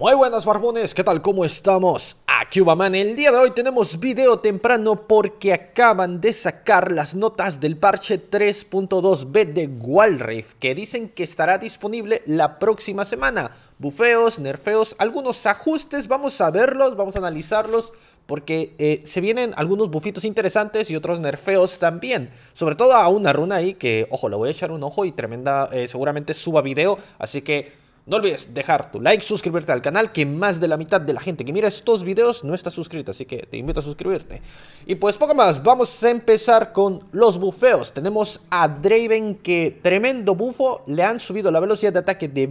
Muy buenas barbones, ¿qué tal? ¿Cómo estamos? Aquí Ubaman, el día de hoy tenemos video temprano porque acaban de sacar las notas del parche 3.2b de Walriff que dicen que estará disponible la próxima semana. Bufeos, nerfeos, algunos ajustes, vamos a verlos, vamos a analizarlos porque eh, se vienen algunos bufitos interesantes y otros nerfeos también. Sobre todo a una runa ahí que, ojo, le voy a echar un ojo y tremenda, eh, seguramente suba video, así que no olvides dejar tu like, suscribirte al canal, que más de la mitad de la gente que mira estos videos no está suscrita, así que te invito a suscribirte. Y pues poco más, vamos a empezar con los bufeos. Tenemos a Draven que tremendo bufo, le han subido la velocidad de ataque de,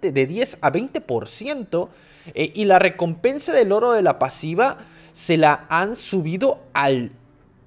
de 10 a 20% eh, y la recompensa del oro de la pasiva se la han subido al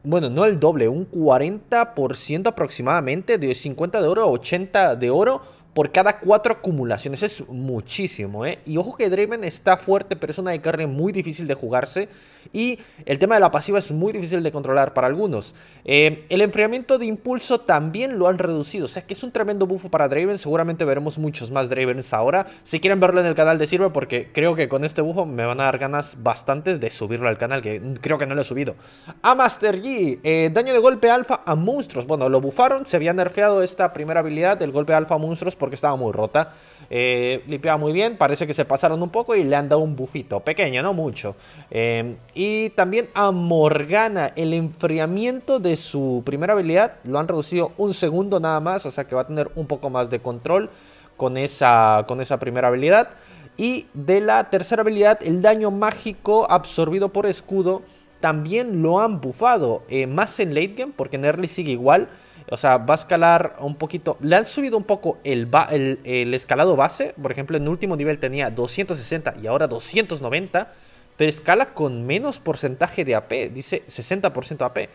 bueno, no al doble, un 40% aproximadamente, de 50 de oro a 80 de oro, por cada cuatro acumulaciones. Es muchísimo, ¿eh? Y ojo que Draven está fuerte, pero es una de carne muy difícil de jugarse. Y el tema de la pasiva es muy difícil de controlar para algunos. Eh, el enfriamiento de impulso también lo han reducido. O sea, que es un tremendo buffo para Draven. Seguramente veremos muchos más Dravens ahora. Si quieren verlo en el canal de Sirve... porque creo que con este buffo me van a dar ganas bastantes de subirlo al canal, que creo que no lo he subido. A Master Yi, eh, daño de golpe alfa a monstruos. Bueno, lo bufaron, se había nerfeado esta primera habilidad, ...del golpe alfa a monstruos, porque estaba muy rota. Eh, limpiaba muy bien, parece que se pasaron un poco y le han dado un bufito, pequeño, no mucho. Eh, y también a Morgana, el enfriamiento de su primera habilidad lo han reducido un segundo nada más, o sea que va a tener un poco más de control con esa, con esa primera habilidad. Y de la tercera habilidad, el daño mágico absorbido por escudo, también lo han bufado, eh, más en late game, porque en early sigue igual. O sea, va a escalar un poquito. Le han subido un poco el, el, escalado base. Por ejemplo, en último nivel tenía 260 y ahora 290. Pero escala con menos porcentaje de AP. Dice 60% AP.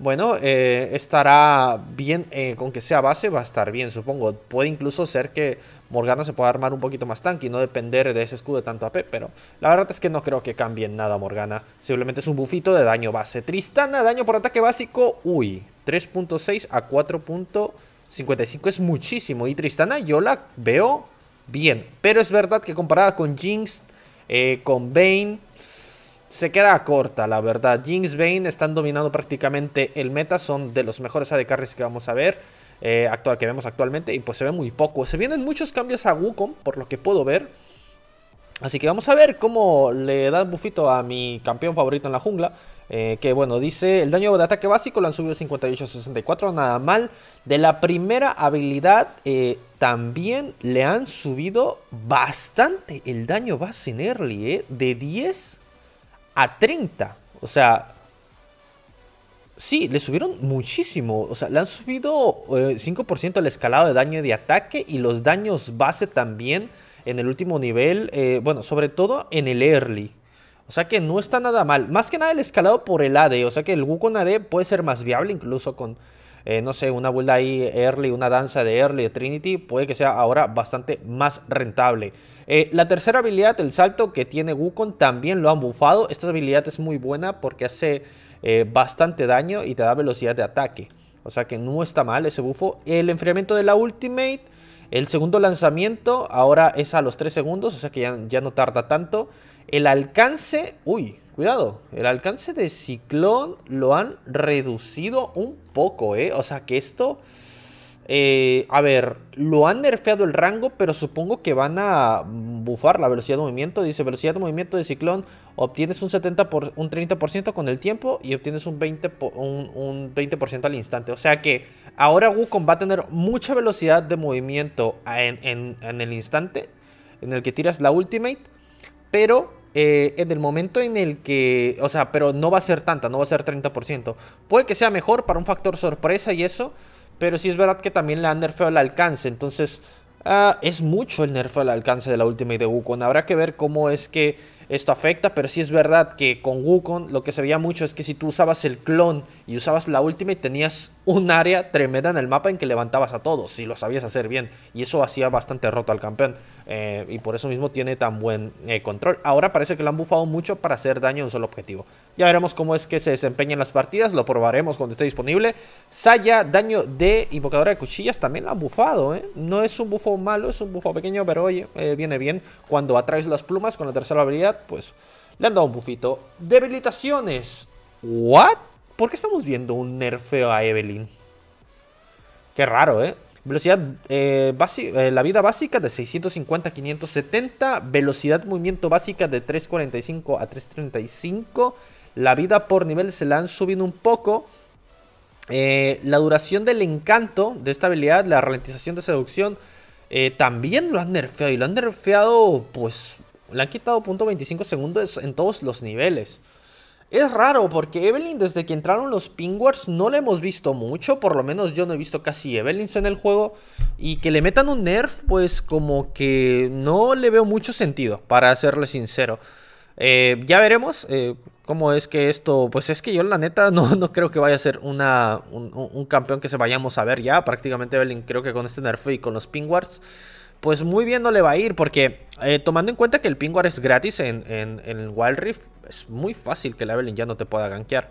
Bueno, eh, estará bien, eh, con que sea base va a estar bien, supongo. Puede incluso ser que Morgana se pueda armar un poquito más tanque y no depender de ese escudo de tanto AP, pero la verdad es que no creo que cambie nada Morgana. Simplemente es un bufito de daño base. Tristana, daño por ataque básico, uy, 3.6 a 4.55 es muchísimo. Y Tristana yo la veo bien. Pero es verdad que comparada con Jinx, eh, con Bane. se queda corta, la verdad. Jinx, Bane están dominando prácticamente el meta. Son de los mejores AD carries que vamos a ver. Eh, actual, que vemos actualmente. Y pues se ve muy poco. Se vienen muchos cambios a Wukong, por lo que puedo ver. Así que vamos a ver cómo le dan bufito a mi campeón favorito en la jungla. Eh, que bueno, dice el daño de ataque básico lo han subido 58 a 64, nada mal. De la primera habilidad eh, también le han subido bastante el daño base en early, eh, de 10 a 30. O sea, sí, le subieron muchísimo. O sea, le han subido 5% el escalado de daño de ataque y los daños base también en el último nivel. bueno, sobre todo en el early. O sea que no está nada mal. Más que nada el escalado por el AD. O sea que el Wukong AD puede ser más viable incluso con, eh, no sé, una build ahí early, una danza de early de Trinity. Puede que sea ahora bastante más rentable. Eh, la tercera habilidad, el salto que tiene Wukong, también lo han bufado. Esta habilidad es muy buena porque hace eh, bastante daño y te da velocidad de ataque. O sea que no está mal ese bufo. El enfriamiento de la ultimate el segundo lanzamiento ahora es a los 3 segundos, o sea que ya, no tarda tanto. El alcance, uy, cuidado, el alcance de Ciclón lo han reducido un poco, ¿eh? O sea que esto eh, a ver, lo han nerfeado el rango, pero supongo que van a bufar la velocidad de movimiento. Dice, velocidad de movimiento de ciclón, obtienes un, 70 por, un 30% con el tiempo y obtienes un 20%, un, un 20 al instante. O sea que ahora Wukong va a tener mucha velocidad de movimiento en, el instante en el que tiras la ultimate, pero eh, en el momento en el que, o sea, pero no va a ser tanta, no va a ser 30%. Puede que sea mejor para un factor sorpresa y eso, pero sí es verdad que también le han nerfeado el alcance. Entonces, ah, es mucho el nerfeo al alcance de la y de Wukong. Habrá que ver cómo es que esto afecta. Pero sí es verdad que con Wukong lo que se veía mucho es que si tú usabas el clon y usabas la y tenías un área tremenda en el mapa en que levantabas a todos, si lo sabías hacer bien. Y eso hacía bastante roto al campeón. Eh, y por eso mismo tiene tan buen eh, control. Ahora parece que lo han bufado mucho para hacer daño a un solo objetivo. Ya veremos cómo es que se desempeñan las partidas. Lo probaremos cuando esté disponible. Saya, daño de invocadora de cuchillas, también lo han bufado. ¿eh? No es un bufo malo, es un bufo pequeño, pero oye, viene bien. Cuando atraes las plumas con la tercera habilidad, pues le han dado un bufito. Debilitaciones. ¿What? ¿Por qué estamos viendo un nerfeo a Evelyn? Qué raro, ¿eh? Velocidad eh, eh, la vida básica de 650 a 570. Velocidad movimiento básica de 345 a 335. La vida por nivel se la han subido un poco. Eh, la duración del encanto de esta habilidad, la ralentización de seducción, también lo han nerfeado. Y lo han nerfeado, pues, le han quitado 0.25 segundos en todos los niveles. Es raro porque Evelyn desde que entraron los Pingwars no le hemos visto mucho, por lo menos yo no he visto casi Evelyn en el juego y que le metan un nerf pues como que no le veo mucho sentido, para serle sincero. Eh, ya veremos eh, cómo es que esto, pues es que yo la neta no, creo que vaya a ser una, un, campeón que se vayamos a ver ya, prácticamente Evelyn creo que con este nerf y con los Pingwars. pues muy bien no le va a ir, porque eh, tomando en cuenta que el Pingwar es gratis en, en, Wild Rift, es muy fácil que la Evelyn ya no te pueda gankear.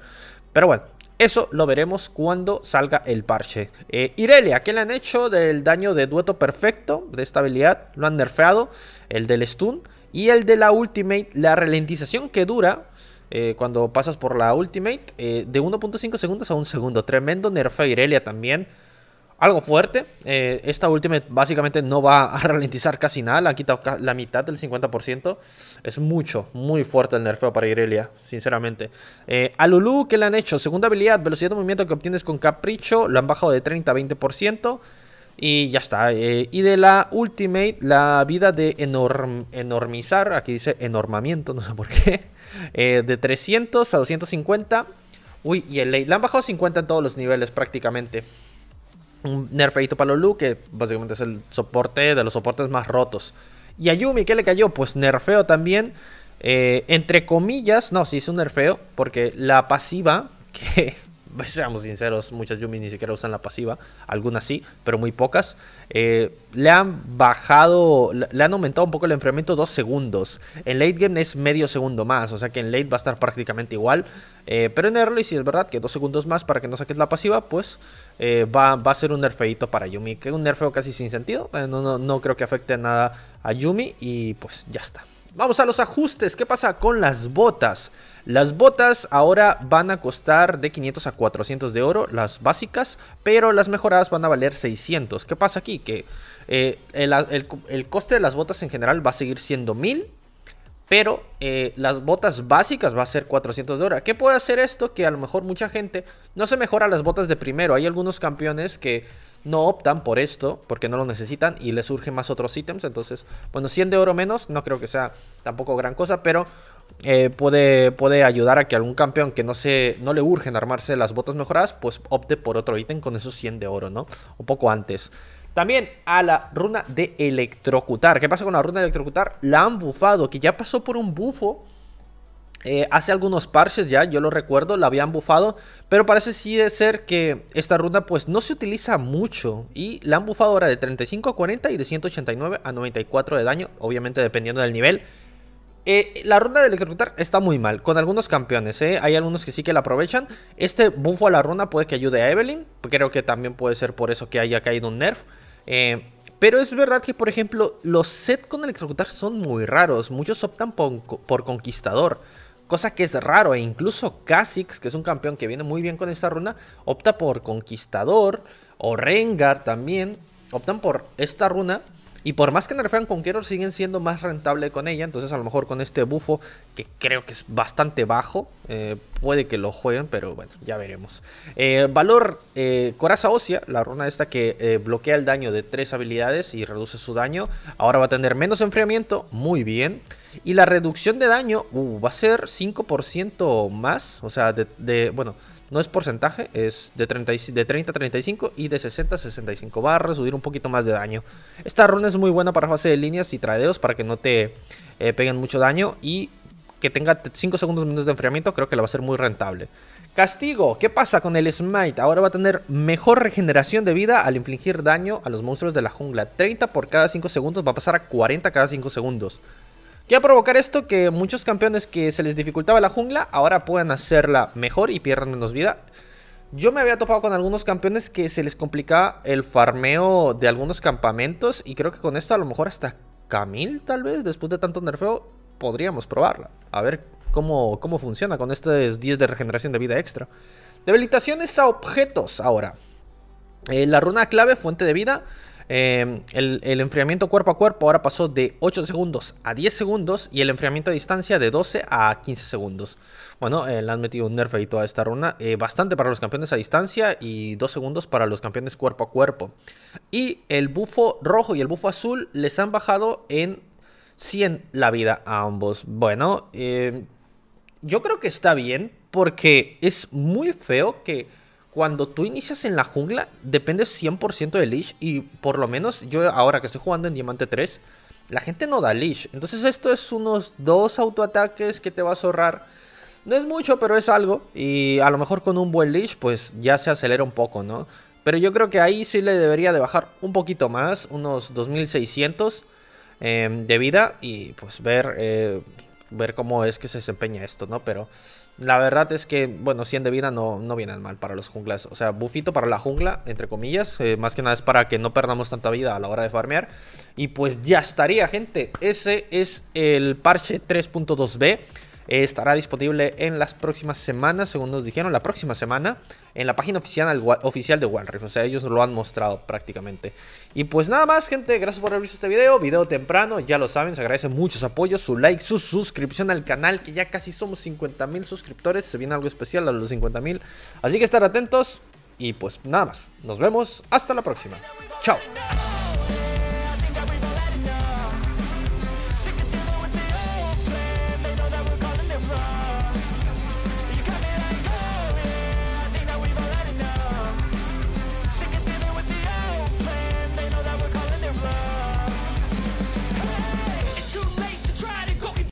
Pero bueno, eso lo veremos cuando salga el parche. Eh, Irelia, ¿qué le han hecho del daño de dueto perfecto de esta habilidad? Lo han nerfeado, el del stun y el de la ultimate, la ralentización que dura eh, cuando pasas por la ultimate eh, de 1.5 segundos a 1 segundo. Tremendo nerfeo Irelia también algo fuerte. Eh, esta última básicamente no va a ralentizar casi nada. Le han quitado la mitad del 50%. Es mucho, muy fuerte el nerfeo para Irelia, sinceramente. Eh, a Lulu, ¿qué le han hecho? Segunda habilidad, velocidad de movimiento que obtienes con Capricho. Lo han bajado de 30 a 20%. Y ya está. Eh, y de la Ultimate, la vida de enormizar. Aquí dice enormamiento, no sé por qué. de 300 a 250. Uy, y el late. Le han bajado 50 en todos los niveles prácticamente un nerfeito para Lulu, que básicamente es el soporte de los soportes más rotos. Y a Yumi, ¿qué le cayó? Pues nerfeo también. Eh, entre comillas, no, sí es un nerfeo, porque la pasiva, que seamos sinceros, muchas Yumi ni siquiera usan la pasiva, algunas sí, pero muy pocas. Eh, le han bajado, le han aumentado un poco el enfriamiento dos segundos. En late game es medio segundo más, o sea que en late va a estar prácticamente igual. Eh, pero en early, si es verdad que dos segundos más para que no saques la pasiva, pues eh, va, a ser un nerfeito para Yumi. Que un nerfeo casi sin sentido, no, no, no creo que afecte nada a Yumi y pues ya está. Vamos a los ajustes. ¿Qué pasa con las botas? Las botas ahora van a costar de 500 a 400 de oro, las básicas, pero las mejoradas van a valer 600. ¿Qué pasa aquí? Que eh, el, coste de las botas en general va a seguir siendo 1000, pero eh, las botas básicas va a ser 400 de oro. ¿Qué puede hacer esto? Que a lo mejor mucha gente no se mejora las botas de primero. Hay algunos campeones que no optan por esto porque no lo necesitan y les urgen más otros ítems. Entonces, bueno, 100 de oro menos no creo que sea tampoco gran cosa, pero eh, puede, puede ayudar a que algún campeón que no, se, no le urgen armarse las botas mejoradas, pues opte por otro ítem con esos 100 de oro, ¿no? Un poco antes. También a la runa de electrocutar. ¿Qué pasa con la runa de electrocutar? La han bufado, que ya pasó por un bufo eh, hace algunos parches ya, yo lo recuerdo, la habían bufado, pero parece sí de ser que esta runa pues no se utiliza mucho y la han bufado ahora de 35 a 40 y de 189 a 94 de daño, obviamente dependiendo del nivel. Eh, la runa de electrocutar está muy mal, con algunos campeones, eh. hay algunos que sí que la aprovechan. Este bufo a la runa puede que ayude a Evelyn, creo que también puede ser por eso que haya caído un nerf. Pero es verdad que, por ejemplo, los sets con electrocutar son muy raros. Muchos optan por conquistador cosa que es raro e incluso Kha'Zix, que es un campeón que viene muy bien con esta runa, opta por Conquistador o Rengar también, optan por esta runa y por más que nerfean Conqueror siguen siendo más rentable con ella, entonces a lo mejor con este bufo que creo que es bastante bajo, eh, puede que lo jueguen, pero bueno, ya veremos. Eh, valor eh, Coraza osia la runa esta que bloquea el daño de tres habilidades y reduce su daño, ahora va a tener menos enfriamiento, muy bien. Y la reducción de daño uh, va a ser 5% más. O sea, de, bueno, no es porcentaje, es de 30, de 30 a 35 y de 60 a 65. Va a un poquito más de daño. Esta runa es muy buena para fase de líneas y tradeos para que no te eh, peguen mucho daño. Y que tenga 5 segundos menos de enfriamiento, creo que la va a ser muy rentable. Castigo, ¿qué pasa con el Smite? Ahora va a tener mejor regeneración de vida al infligir daño a los monstruos de la jungla. 30 por cada 5 segundos, va a pasar a 40 cada 5 segundos. ¿Qué a provocar esto? Que muchos campeones que se les dificultaba la jungla ahora puedan hacerla mejor y pierdan menos vida. Yo me había topado con algunos campeones que se les complicaba el farmeo de algunos campamentos y creo que con esto a lo mejor hasta Camil tal vez, después de tanto nerfeo, podríamos probarla. A ver cómo, cómo funciona con estos 10 de regeneración de vida extra. Debilitaciones a objetos ahora. Eh, la runa clave, fuente de vida. Em, el, enfriamiento cuerpo a cuerpo ahora pasó de 8 segundos a 10 segundos y el enfriamiento a distancia de 12 a 15 segundos. Bueno, eh, le han metido un nerf ahí toda esta runa eh, bastante para los campeones a distancia y 2 segundos para los campeones cuerpo a cuerpo. Y el bufo rojo y el bufo azul les han bajado en 100 la vida a ambos. Bueno, eh, yo creo que está bien porque es muy feo que cuando tú inicias en la jungla, depende 100% de Leash. Y por lo menos yo ahora que estoy jugando en Diamante 3, la gente no da Leash. Entonces esto es unos dos autoataques que te va a ahorrar. No es mucho, pero es algo. Y a lo mejor con un buen Leash, pues ya se acelera un poco, ¿no? Pero yo creo que ahí sí le debería de bajar un poquito más, unos 2600 eh, de vida. Y pues ver, eh, ver cómo es que se desempeña esto, ¿no? Pero la verdad es que, bueno, 100 de vida no, no vienen mal para los junglas. O sea, bufito para la jungla, entre comillas. Eh, más que nada es para que no perdamos tanta vida a la hora de farmear. Y pues ya estaría, gente. Ese es el parche 3.2b estará disponible en las próximas semanas, según nos dijeron, la próxima semana, en la página oficial, oficial de Warriors. O sea, ellos lo han mostrado prácticamente. Y pues nada más, gente, gracias por haber este video, video temprano, ya lo saben, se agradece mucho su apoyo, su like, su suscripción al canal, que ya casi somos 50.000 mil suscriptores, se viene algo especial a los 50.000. mil. Así que estar atentos y pues nada más, nos vemos, hasta la próxima. Chao.